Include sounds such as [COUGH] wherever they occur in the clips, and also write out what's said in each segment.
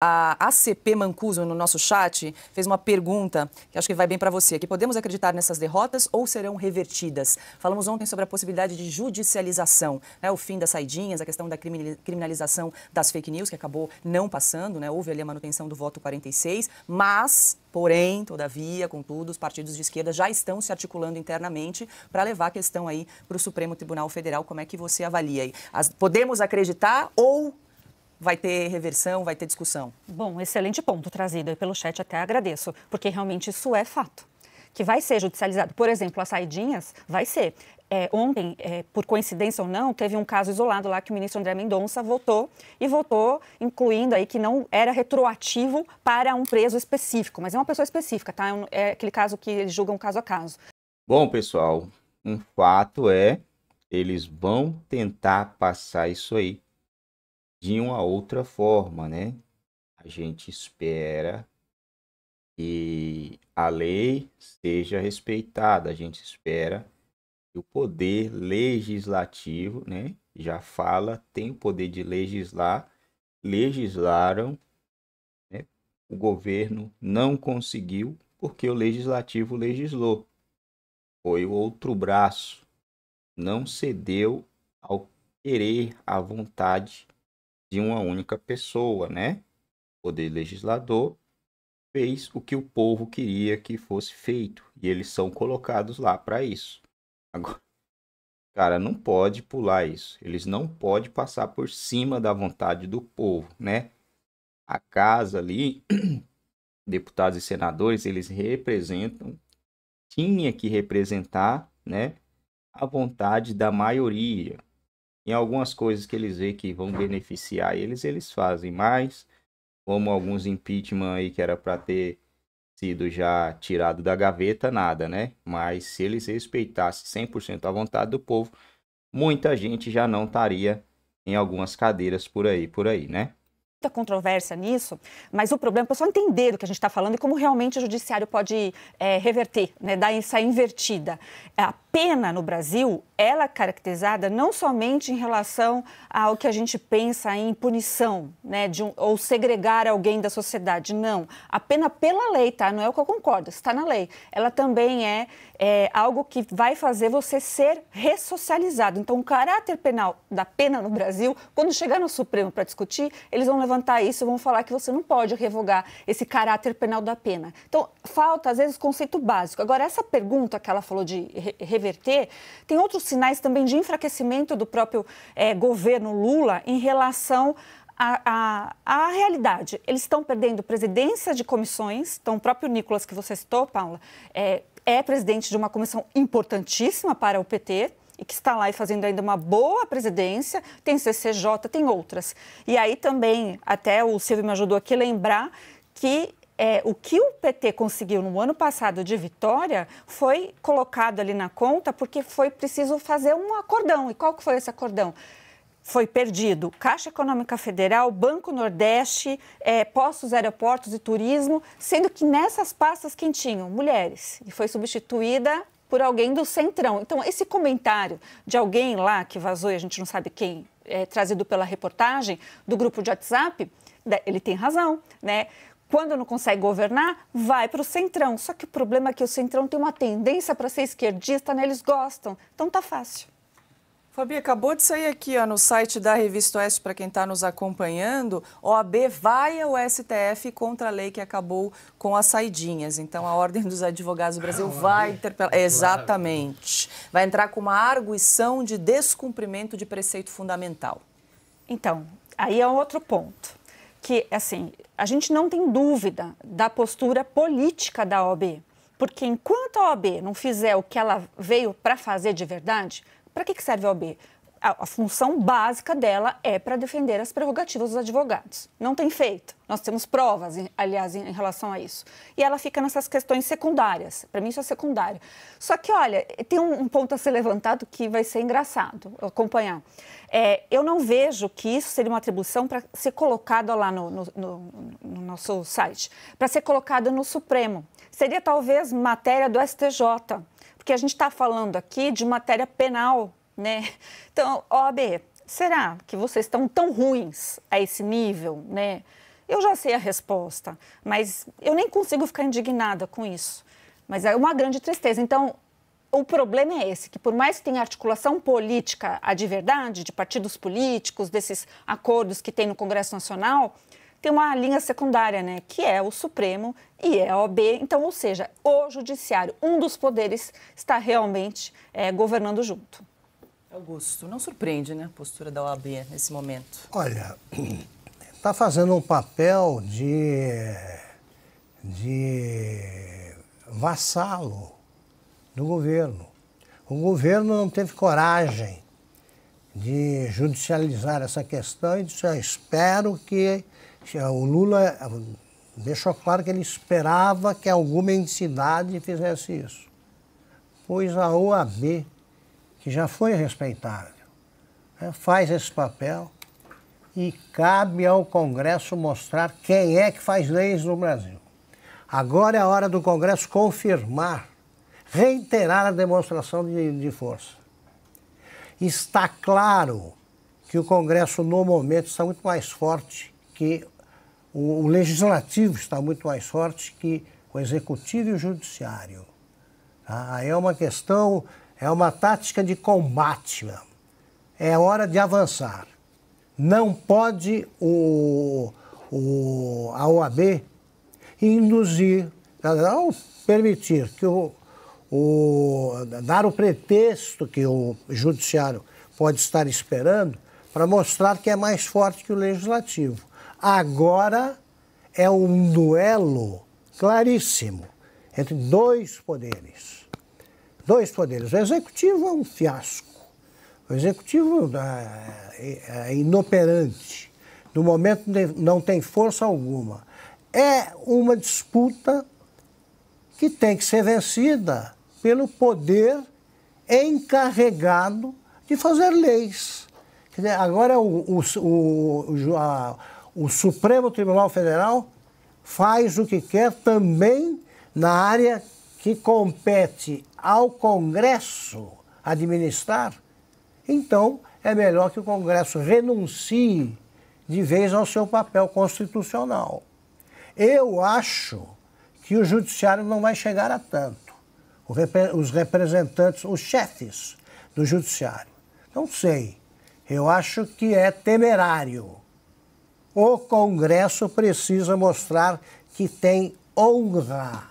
A ACP Mancuso, no nosso chat, fez uma pergunta que acho que vai bem para você. Que podemos acreditar nessas derrotas ou serão revertidas? Falamos ontem sobre a possibilidade de judicialização, né? o fim das saidinhas, a questão da criminalização das fake news, que acabou não passando, né? houve ali a manutenção do voto 46, mas, porém, todavia, contudo, os partidos de esquerda já estão se articulando internamente para levar a questão aí para o Supremo Tribunal Federal. Como é que você avalia aí? As, podemos acreditar ou vai ter reversão, vai ter discussão? Bom, excelente ponto trazido aí pelo chat, até agradeço, porque realmente isso é fato. Que vai ser judicializado. Por exemplo, as saidinhas, vai ser. É, ontem, é, por coincidência ou não, teve um caso isolado lá que o ministro André Mendonça votou e votou incluindo aí que não era retroativo para um preso específico, mas é uma pessoa específica, tá? É, é aquele caso que eles julgam caso a caso. Bom, pessoal, um fato é eles vão tentar passar isso aí de uma outra forma, né? A gente espera que a lei seja respeitada, a gente espera que o poder legislativo, né? Já fala, tem o poder de legislar, legislaram, né? o governo não conseguiu porque o legislativo legislou. Foi o outro braço, não cedeu ao querer, à vontade de uma única pessoa, né? O poder legislador fez o que o povo queria que fosse feito e eles são colocados lá para isso. Agora, [LAUGHS] cara, não pode pular isso. Eles não podem passar por cima da vontade do povo, né? A casa ali, [CLEARS THROAT] deputados e senadores, eles representam, tinha que representar, né? A vontade da maioria, em algumas coisas que eles veem que vão beneficiar eles, eles fazem mais, como alguns impeachment aí que era para ter sido já tirado da gaveta, nada, né? Mas se eles respeitassem 100% a vontade do povo, muita gente já não estaria em algumas cadeiras por aí, por aí, né? muita controvérsia nisso, mas o problema é o pessoal entender o que a gente está falando e como realmente o judiciário pode é, reverter, né, dar essa invertida. A pena no Brasil ela é caracterizada não somente em relação ao que a gente pensa em punição, né, de um, ou segregar alguém da sociedade, não. A pena pela lei, tá? Não é o que eu concordo, está na lei. Ela também é, é algo que vai fazer você ser ressocializado. Então, o caráter penal da pena no Brasil, quando chegar no Supremo para discutir, eles vão levantar isso e vão falar que você não pode revogar esse caráter penal da pena. Então, falta, às vezes, conceito básico. Agora, essa pergunta que ela falou de reverter, tem outros sinais também de enfraquecimento do próprio é, governo Lula em relação à realidade. Eles estão perdendo presidência de comissões, então o próprio Nicolas, que você citou, Paula, é, é presidente de uma comissão importantíssima para o PT e que está lá e fazendo ainda uma boa presidência, tem CCJ, tem outras. E aí também, até o Silvio me ajudou aqui a lembrar que é, o que o PT conseguiu no ano passado de vitória foi colocado ali na conta porque foi preciso fazer um acordão. E qual que foi esse acordão? Foi perdido Caixa Econômica Federal, Banco Nordeste, é, postos, aeroportos e turismo, sendo que nessas pastas quem tinham? Mulheres. E foi substituída por alguém do Centrão. Então, esse comentário de alguém lá que vazou e a gente não sabe quem, é, trazido pela reportagem do grupo de WhatsApp, né, ele tem razão, né? Quando não consegue governar, vai para o Centrão. Só que o problema é que o Centrão tem uma tendência para ser esquerdista, né? eles gostam. Então tá fácil. Fabi, acabou de sair aqui ó, no site da Revista Oeste, para quem está nos acompanhando, OAB vai ao STF contra a lei que acabou com as saidinhas. Então, a Ordem dos Advogados do Brasil ah, vai interpelar... Exatamente. Vai entrar com uma arguição de descumprimento de preceito fundamental. Então, aí é um outro ponto que, assim, a gente não tem dúvida da postura política da OAB. Porque enquanto a OAB não fizer o que ela veio para fazer de verdade, para que, que serve a OAB? a, função básica dela é para defender as prerrogativas dos advogados. Não tem feito. Nós temos provas, aliás, em, relação a isso. E ela fica nessas questões secundárias. Para mim, isso é secundário. Só que, olha, tem um, ponto a ser levantado que vai ser engraçado acompanhar. É, eu não vejo que isso seria uma atribuição para ser colocada lá no, no, no, no nosso site, para ser colocada no Supremo. Seria talvez matéria do STJ, porque a gente está falando aqui de matéria penal né? Então, OAB, será que vocês estão tão ruins a esse nível, né? Eu já sei a resposta, mas eu nem consigo ficar indignada com isso. Mas é uma grande tristeza. Então, o problema é esse, que por mais que tenha articulação política a de verdade, de partidos políticos, desses acordos que tem no Congresso Nacional, tem uma linha secundária, né, que é o Supremo e é a OAB. Então, ou seja, o Judiciário, um dos poderes, está realmente é, governando junto. Augusto, é não surpreende né, a postura da OAB nesse momento? Olha, está [CLEARS THROAT] fazendo um papel de, de vassalo do governo. O governo não teve coragem de judicializar essa questão e disse: eu ah, espero que. O Lula deixou claro que ele esperava que alguma entidade fizesse isso. Pois a OAB que já foi respeitável, né, faz esse papel e cabe ao Congresso mostrar quem é que faz leis no Brasil. Agora é a hora do Congresso confirmar, reiterar a demonstração de, de força. Está claro que o Congresso, no momento, está muito mais forte que o, o Legislativo está muito mais forte que o Executivo e o Judiciário. Tá? Aí é uma questão é uma tática de combate É hora de avançar. Não pode o, o, a OAB induzir, não permitir que o, o, dar o pretexto que o judiciário pode estar esperando para mostrar que é mais forte que o legislativo. Agora é um duelo claríssimo entre dois poderes dois poderes. O executivo é um fiasco. O executivo né, é, é, é inoperante. No momento não tem força alguma. É uma disputa que tem que ser vencida pelo poder encarregado de fazer leis. Agora o, o, o, a, o Supremo Tribunal Federal faz o que quer também na área que compete ao Congresso administrar, então é melhor que o Congresso renuncie de vez ao seu papel constitucional. Eu acho que o Judiciário não vai chegar a tanto. Os representantes, os chefes do Judiciário. Não sei. Eu acho que é temerário. O Congresso precisa mostrar que tem honra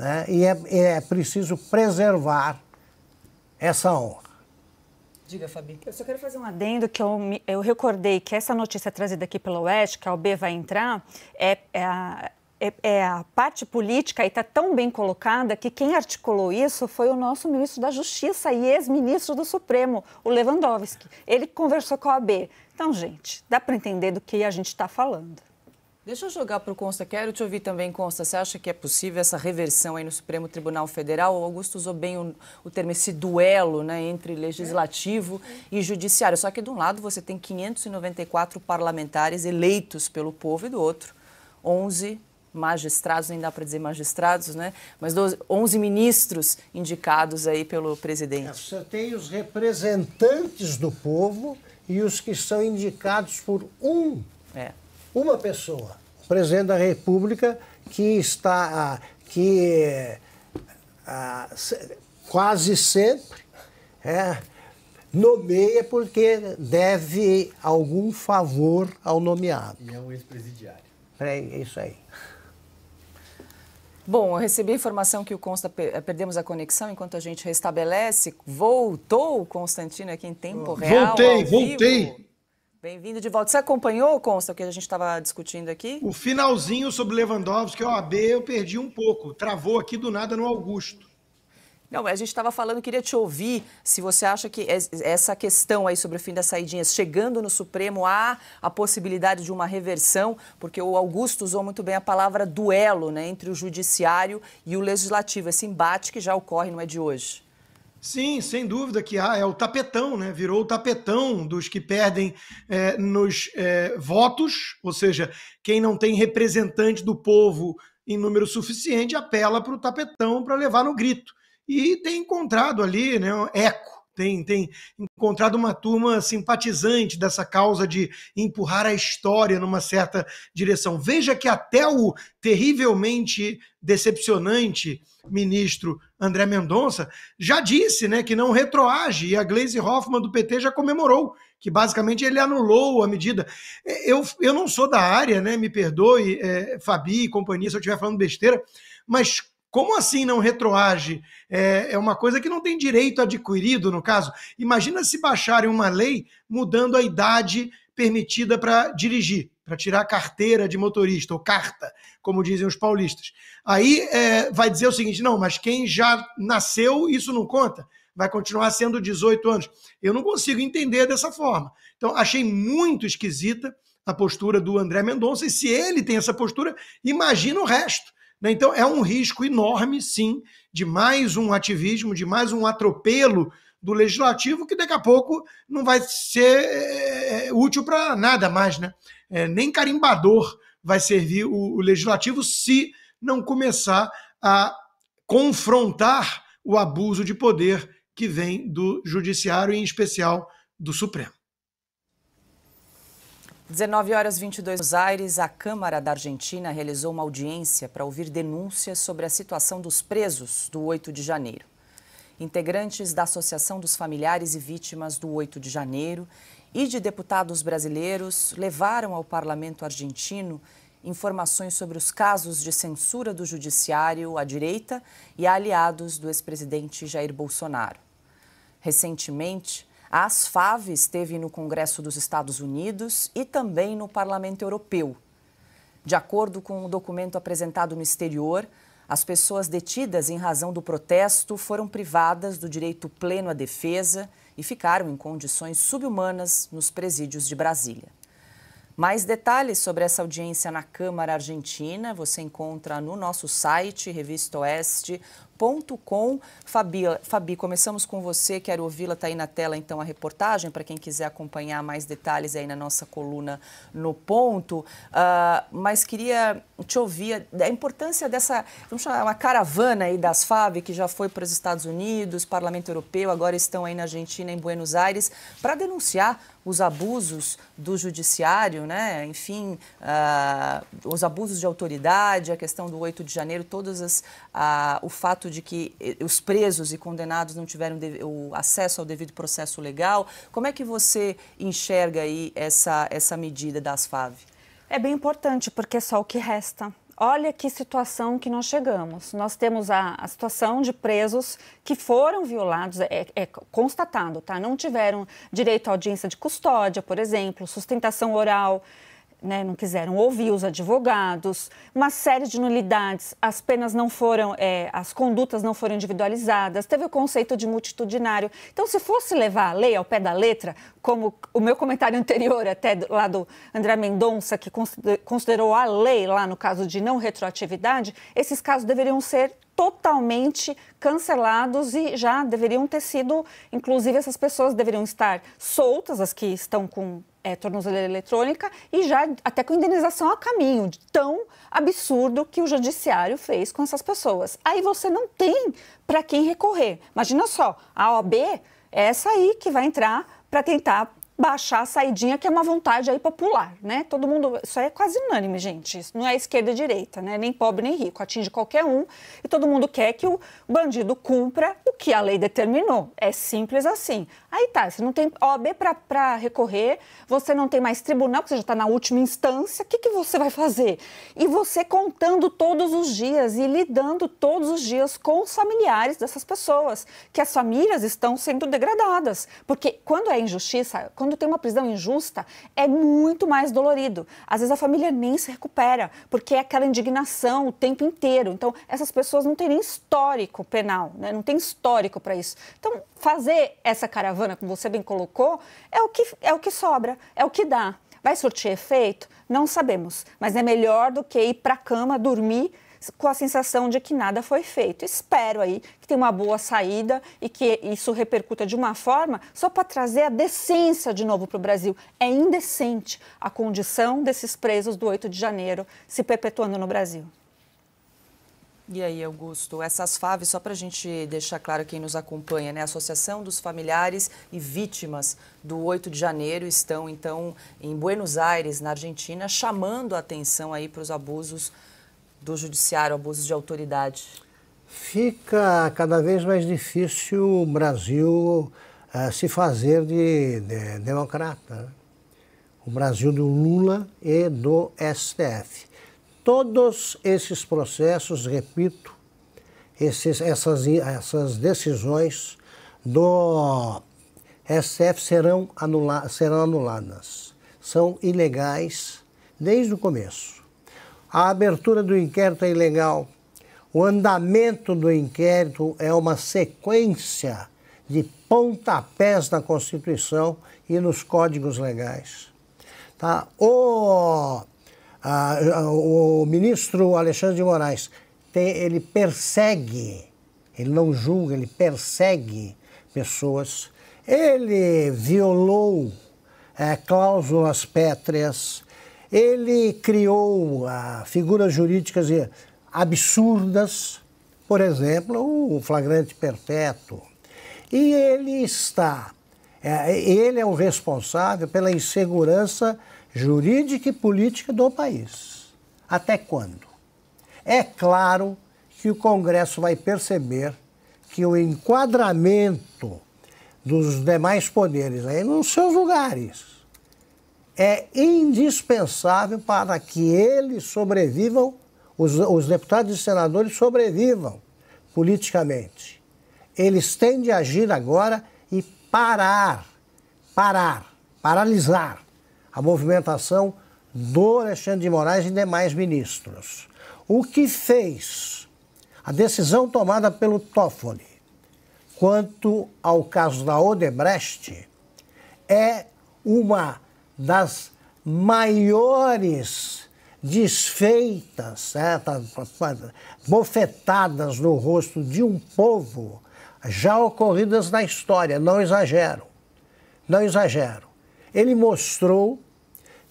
né? e é, é preciso preservar essa honra. Diga, Fabi. Eu só quero fazer um adendo que eu, eu recordei que essa notícia trazida aqui pela Oeste, que a OB vai entrar, é, é a, é, é a parte política está tão bem colocada que quem articulou isso foi o nosso ministro da Justiça e ex-ministro do Supremo, o Lewandowski. Ele conversou com a OAB. Então, gente, dá para entender do que a gente está falando. Deixa eu jogar para o Consta. Quero te ouvir também, Consta. Você acha que é possível essa reversão aí no Supremo Tribunal Federal? O Augusto usou bem o, o termo, esse duelo né, entre legislativo é. e judiciário. Só que de um lado você tem 594 parlamentares eleitos pelo povo e do outro 11 magistrados, nem dá para dizer magistrados, né? Mas 12, 11 ministros indicados aí pelo presidente. É, você tem os representantes do povo e os que são indicados por um é uma pessoa, o presidente da República, que está, que quase sempre é, nomeia porque deve algum favor ao nomeado. E é um ex-presidiário. É, é isso aí. Bom, eu recebi a informação que o Consta eh, perdemos a conexão enquanto a gente restabelece. Voltou o Constantino aqui em tempo real. Voltei, voltei. Vivo. Bem-vindo de volta. Você acompanhou, Consta, o que a gente estava discutindo aqui? O finalzinho sobre Lewandowski, a OAB, eu perdi um pouco. Travou aqui do nada no Augusto. Não, mas a gente estava falando, queria te ouvir se você acha que essa questão aí sobre o fim das saídinhas chegando no Supremo, há a possibilidade de uma reversão, porque o Augusto usou muito bem a palavra duelo né, entre o judiciário e o legislativo, esse embate que já ocorre, não é de hoje. Sim, sem dúvida que ah, é o tapetão, né? Virou o tapetão dos que perdem é, nos é, votos, ou seja, quem não tem representante do povo em número suficiente apela para o tapetão para levar no grito. E tem encontrado ali né, eco tem, tem encontrado uma turma simpatizante dessa causa de empurrar a história numa certa direção. Veja que até o terrivelmente decepcionante ministro André Mendonça já disse né, que não retroage, e a Glaze Hoffmann do PT já comemorou que basicamente ele anulou a medida. É, eu, eu não sou da área, né? Me perdoe, é, Fabi e companhia, se eu estiver falando besteira, mas como assim não retroage? É, é uma coisa que não tem direito adquirido, no caso. Imagina se baixarem uma lei mudando a idade permitida para dirigir, para tirar carteira de motorista, ou carta, como dizem os paulistas. Aí é, vai dizer o seguinte: não, mas quem já nasceu, isso não conta. Vai continuar sendo 18 anos. Eu não consigo entender dessa forma. Então, achei muito esquisita a postura do André Mendonça, e se ele tem essa postura, imagina o resto né? Então, é um risco enorme, sim, de mais um ativismo, de mais um atropelo do legislativo, que daqui a pouco não vai ser eh, eh, útil para nada mais, né? É, nem carimbador vai servir o, o legislativo se não começar a confrontar o abuso de poder que vem do judiciário, em especial do Supremo. 19 horas 22 Buenos Aires, a Câmara da Argentina realizou uma audiência para ouvir denúncias sobre a situação dos presos do 8 de janeiro. Integrantes da Associação dos Familiares e Vítimas do 8 de janeiro e de deputados brasileiros levaram ao parlamento argentino informações sobre os casos de censura do judiciário à direita e a aliados do ex-presidente Jair Bolsonaro. Recentemente, a ASFAV esteve no Congresso dos Estados Unidos e também no Parlamento Europeu. De acordo com o um documento apresentado no exterior, as pessoas detidas em razão do protesto foram privadas do direito pleno à defesa e ficaram em condições subhumanas nos presídios de Brasília. Mais detalhes sobre essa audiência na Câmara Argentina você encontra no nosso site, Revista Oeste, com Fabi, Fabi, começamos com você, quero ouvi-la, está aí na tela então a reportagem, para quem quiser acompanhar mais detalhes aí na nossa coluna no ponto. Uh, mas queria te ouvir da importância dessa, vamos chamar, uma caravana aí das FAB, que já foi para os Estados Unidos, Parlamento Europeu, agora estão aí na Argentina, em Buenos Aires, para denunciar os abusos do judiciário, né? enfim, uh, os abusos de autoridade, a questão do 8 de janeiro, todas as, uh, o fato de que eh, os presos e condenados não tiveram o acesso ao devido processo legal. Como é que você enxerga aí essa, essa medida das FAV? É bem importante, porque é só o que resta. Olha que situação que nós chegamos. Nós temos a, a situação de presos que foram violados, é, é, constatado, tá? Não tiveram direito à audiência de custódia, por exemplo, sustentação oral, né, não quiseram ouvir os advogados, uma série de nulidades, as penas não foram, é, as condutas não foram individualizadas, teve o conceito de multitudinário. Então, se fosse levar a lei ao pé da letra, como o meu comentário anterior até lá do André Mendonça, que considerou a lei lá no caso de não retroatividade, esses casos deveriam ser totalmente cancelados e já deveriam ter sido, inclusive essas pessoas deveriam estar soltas, as que estão com é, tornozeleira eletrônica e já até com indenização a caminho, de tão absurdo que o judiciário fez com essas pessoas. Aí você não tem para quem recorrer. Imagina só, a OAB é essa aí que vai entrar para tentar baixar a saidinha, que é uma vontade aí popular, né? Todo mundo, isso aí é quase unânime, gente. Isso não é esquerda e direita, né? Nem pobre nem rico, atinge qualquer um e todo mundo quer que o bandido cumpra o que a lei determinou. É simples assim. Aí tá, você não tem ob para recorrer, você não tem mais tribunal, porque você já está na última instância, o que, que você vai fazer? E você contando todos os dias e lidando todos os dias com os familiares dessas pessoas, que as famílias estão sendo degradadas. Porque quando é injustiça, quando quando tem uma prisão injusta, é muito mais dolorido. Às vezes a família nem se recupera, porque é aquela indignação o tempo inteiro. Então, essas pessoas não têm nem histórico penal, né? não tem histórico para isso. Então, fazer essa caravana, como você bem colocou, é o que, é o que sobra, é o que dá. Vai surtir efeito? Não sabemos, mas é melhor do que ir para a cama, dormir com a sensação de que nada foi feito. Espero aí que tenha uma boa saída e que isso repercuta de uma forma só para trazer a decência de novo para o Brasil. É indecente a condição desses presos do 8 de janeiro se perpetuando no Brasil. E aí, Augusto, essas FAVs, só para a gente deixar claro quem nos acompanha, né? Associação dos Familiares e Vítimas do 8 de Janeiro estão, então, em Buenos Aires, na Argentina, chamando a atenção aí para os abusos do judiciário, abusos de autoridade? Fica cada vez mais difícil o Brasil uh, se fazer de, de democrata. Né? O Brasil do Lula e do STF. Todos esses processos, repito, esses, essas, essas decisões do STF serão, anula serão anuladas. São ilegais desde o começo. A abertura do inquérito é ilegal. O andamento do inquérito é uma sequência de pontapés na Constituição e nos códigos legais. Tá? O, a, o ministro Alexandre de Moraes tem, ele persegue, ele não julga, ele persegue pessoas. Ele violou é, cláusulas pétreas, ele criou ah, figuras jurídicas absurdas, por exemplo, o flagrante perpétuo. E ele está, é, ele é o responsável pela insegurança jurídica e política do país. Até quando? É claro que o Congresso vai perceber que o enquadramento dos demais poderes aí nos seus lugares é indispensável para que eles sobrevivam, os, os deputados e senadores sobrevivam politicamente. Eles têm de agir agora e parar, parar, paralisar a movimentação do Alexandre de Moraes e demais ministros. O que fez a decisão tomada pelo Toffoli quanto ao caso da Odebrecht é uma das maiores desfeitas, é, bofetadas no rosto de um povo já ocorridas na história, não exagero. Não exagero. Ele mostrou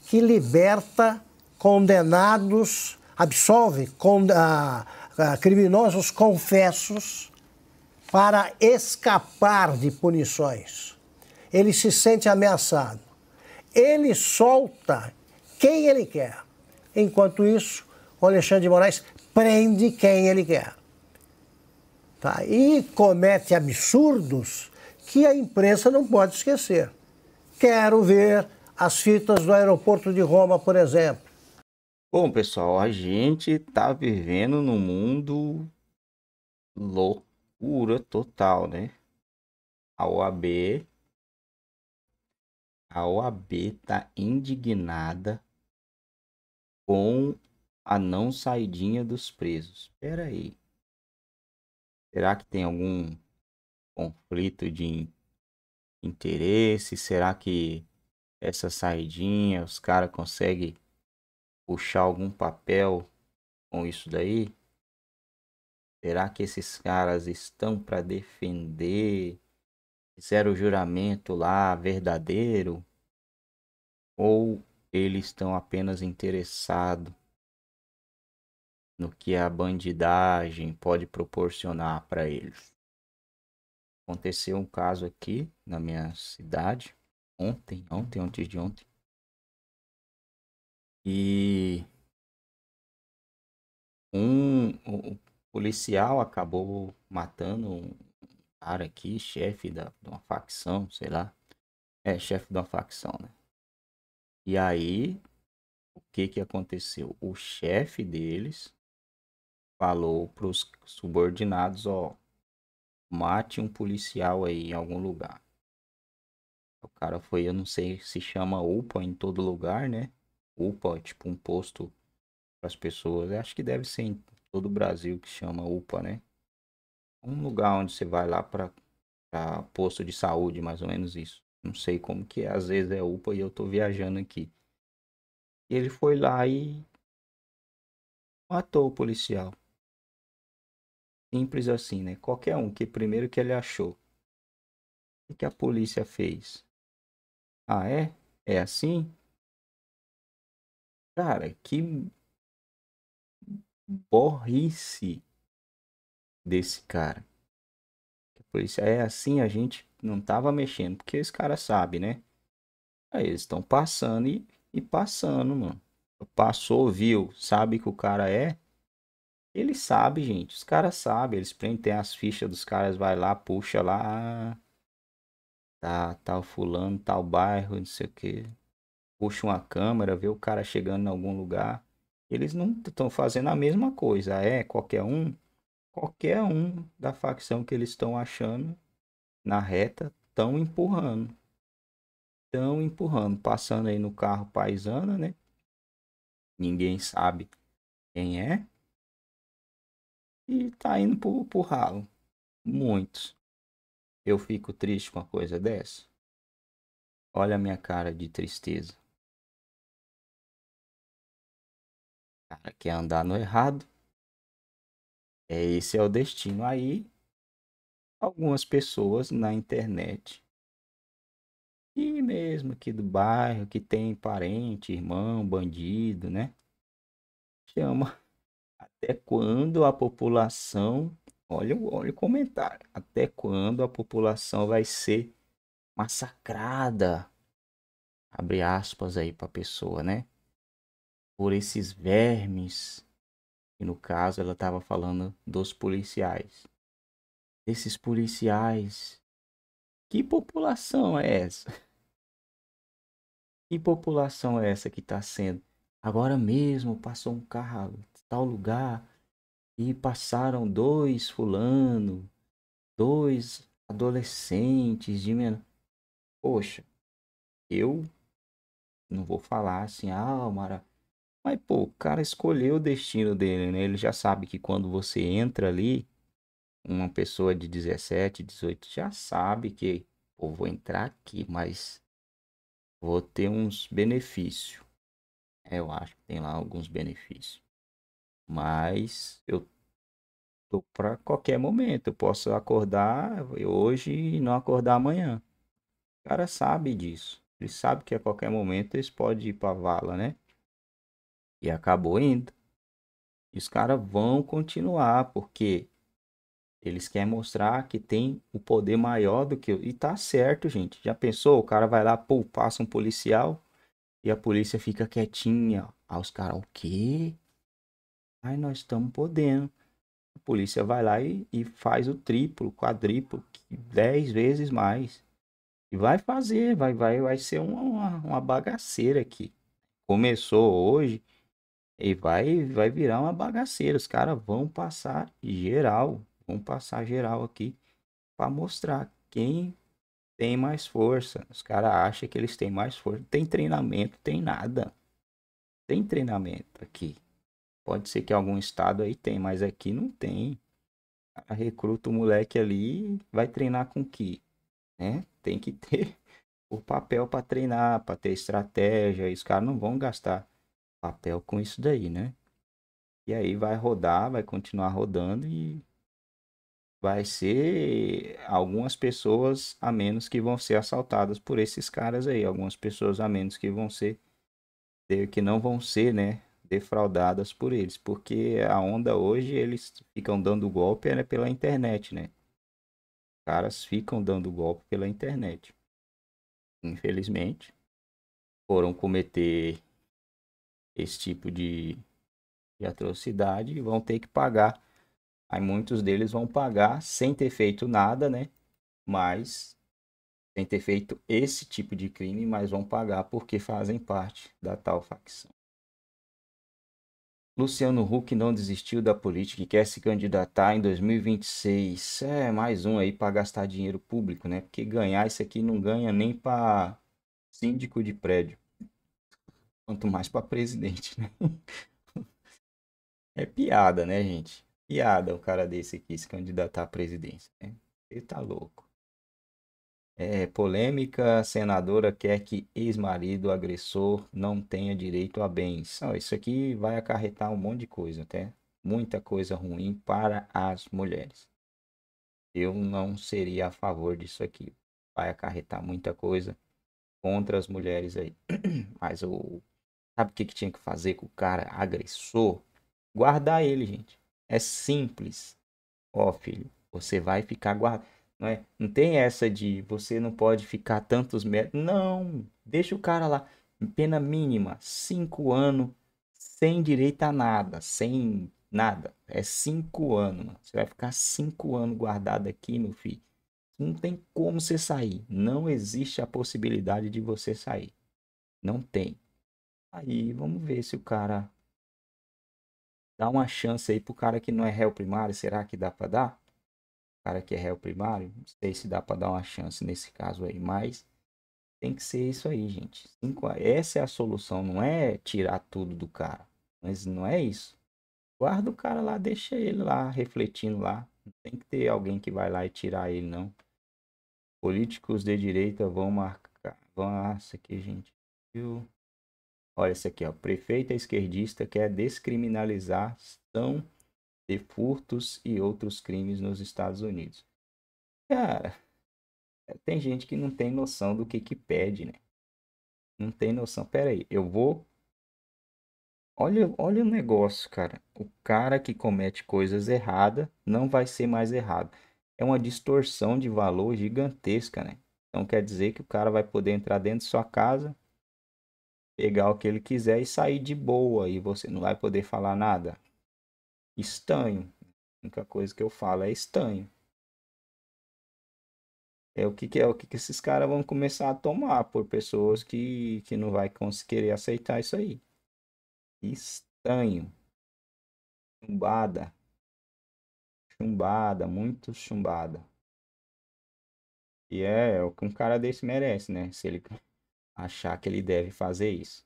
que liberta condenados, absolve criminosos confessos para escapar de punições. Ele se sente ameaçado ele solta quem ele quer. Enquanto isso, o Alexandre de Moraes prende quem ele quer. Tá? E comete absurdos que a imprensa não pode esquecer. Quero ver as fitas do aeroporto de Roma, por exemplo. Bom, pessoal, a gente está vivendo num mundo loucura total, né? A OAB a OAB está indignada com a não saidinha dos presos. Espera aí. Será que tem algum conflito de interesse? Será que essa saidinha os caras conseguem puxar algum papel com isso daí? Será que esses caras estão para defender fizeram o juramento lá verdadeiro? Ou eles estão apenas interessados no que a bandidagem pode proporcionar para eles? Aconteceu um caso aqui na minha cidade, ontem, ontem, antes de ontem. E um, um policial acabou matando um cara aqui, chefe da, de uma facção, sei lá. É, chefe de uma facção, né? E aí, o que que aconteceu? O chefe deles falou para os subordinados, ó, mate um policial aí em algum lugar. O cara foi, eu não sei se chama UPA em todo lugar, né? UPA, tipo um posto para as pessoas. Eu acho que deve ser em todo o Brasil que chama UPA, né? um lugar onde você vai lá para posto de saúde, mais ou menos isso. Não sei como que é, às vezes é UPA e eu tô viajando aqui. E ele foi lá e matou o policial. Simples assim, né? Qualquer um, que primeiro que ele achou. O que a polícia fez? Ah, é? É assim? Cara, que borrice desse cara. A polícia é assim, a gente não tava mexendo, porque esse cara sabe, né? Aí eles estão passando e, e passando, mano. Passou, viu, sabe que o cara é. Ele sabe, gente. Os caras sabem. Eles prendem as fichas dos caras, vai lá, puxa lá. Ah, tá, tal tá fulano, tal bairro, não sei o que. Puxa uma câmera, vê o cara chegando em algum lugar. Eles não estão fazendo a mesma coisa. É, qualquer um qualquer um da facção que eles estão achando na reta, estão empurrando. Estão empurrando, passando aí no carro paisana, né? Ninguém sabe quem é. E tá indo pro, pro ralo. Muitos. Eu fico triste com uma coisa dessa. Olha a minha cara de tristeza. O cara quer andar no errado. É, esse é o destino. Aí, algumas pessoas na internet, e mesmo aqui do bairro, que tem parente, irmão, bandido, né? Chama. [LAUGHS] Até quando a população. Olha, olha o comentário. Até quando a população vai ser massacrada? Abre aspas aí para a pessoa, né? Por esses vermes e no caso, ela estava falando dos policiais. Esses policiais. Que população é essa? Que população é essa que está sendo? Agora mesmo passou um carro tal lugar e passaram dois fulano, dois adolescentes de menor. Poxa, eu não vou falar assim, ah, Mara, mas, pô, o cara escolheu o destino dele, né? Ele já sabe que quando você entra ali, uma pessoa de 17, 18 já sabe que, pô, vou entrar aqui, mas vou ter uns benefícios. É, eu acho que tem lá alguns benefícios. Mas eu tô para qualquer momento. Eu posso acordar hoje e não acordar amanhã. O cara sabe disso. Ele sabe que a qualquer momento eles podem ir para vala, né? E acabou indo. E os caras vão continuar, porque eles querem mostrar que tem o poder maior do que. E tá certo, gente. Já pensou? O cara vai lá, pô, passa um policial e a polícia fica quietinha. Aí ah, os caras, o quê? Aí nós estamos podendo. A polícia vai lá e, e faz o triplo, quadriplo, dez vezes mais. E vai fazer, vai, vai, vai ser uma, uma bagaceira aqui. Começou hoje e vai, vai virar uma bagaceira. Os caras vão passar geral. Vão passar geral aqui para mostrar quem tem mais força. Os caras acham que eles têm mais força. Tem treinamento, tem nada. Tem treinamento aqui. Pode ser que algum estado aí tem, mas aqui não tem. Recruta o moleque ali, vai treinar com que, né? Tem que [LAUGHS] ter o papel para treinar, para ter estratégia. E os caras não vão gastar papel com isso daí, né? E aí vai rodar, vai continuar rodando e vai ser algumas pessoas a menos que vão ser assaltadas por esses caras aí, algumas pessoas a menos que vão ser que não vão ser, né, defraudadas por eles, porque a onda hoje eles ficam dando golpe né, pela internet, né? caras ficam dando golpe pela internet. Infelizmente, foram cometer esse tipo de, de atrocidade e vão ter que pagar. Aí muitos deles vão pagar sem ter feito nada, né? Mas sem ter feito esse tipo de crime, mas vão pagar porque fazem parte da tal facção. Luciano Huck não desistiu da política e quer se candidatar em 2026. É mais um aí para gastar dinheiro público, né? Porque ganhar isso aqui não ganha nem para síndico de prédio. Quanto mais para presidente, né? É piada, né, gente? Piada o cara desse aqui se candidatar à presidência. Né? Ele tá louco. É, polêmica, senadora quer que ex-marido agressor não tenha direito a bens. Não, isso aqui vai acarretar um monte de coisa, até muita coisa ruim para as mulheres. Eu não seria a favor disso aqui. Vai acarretar muita coisa contra as mulheres aí. [CLEARS THROAT] Mas o Sabe o que, que tinha que fazer com o cara agressor? Guardar ele, gente. É simples. Ó, filho, você vai ficar guardado. Não, é? não tem essa de você não pode ficar tantos metros. Não, deixa o cara lá. Pena mínima, cinco anos, sem direito a nada, sem nada. É cinco anos, mano. Você vai ficar cinco anos guardado aqui, meu filho. Não tem como você sair. Não existe a possibilidade de você sair. Não tem. Aí, vamos ver se o cara dá uma chance aí pro cara que não é réu primário, será que dá para dar? O cara que é réu primário, não sei se dá para dar uma chance nesse caso aí, mas tem que ser isso aí, gente. Essa é a solução, não é tirar tudo do cara, mas não é isso. Guarda o cara lá, deixa ele lá refletindo lá. Não tem que ter alguém que vai lá e tirar ele, não. Políticos de direita vão marcar. Vão, ah, isso aqui, gente. Viu? Olha esse aqui, ó. Prefeita é esquerdista quer descriminalizar de furtos e outros crimes nos Estados Unidos. Cara, tem gente que não tem noção do que que pede, né? Não tem noção. Pera aí, eu vou Olha, olha o negócio, cara. O cara que comete coisas erradas não vai ser mais errado. É uma distorção de valor gigantesca, né? Então quer dizer que o cara vai poder entrar dentro de sua casa, pegar o que ele quiser e sair de boa e você não vai poder falar nada. Estanho. A única coisa que eu falo é estanho. É o que, que é o que, que esses caras vão começar a tomar por pessoas que, que não vai querer aceitar isso aí. Estanho. Chumbada. Chumbada, muito chumbada. E é, é o que um cara desse merece, né? Se ele achar que ele deve fazer isso.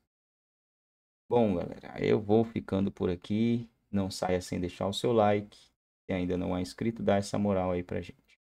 Bom, galera, eu vou ficando por aqui. Não saia sem deixar o seu like. Se ainda não é inscrito, dá essa moral aí pra gente.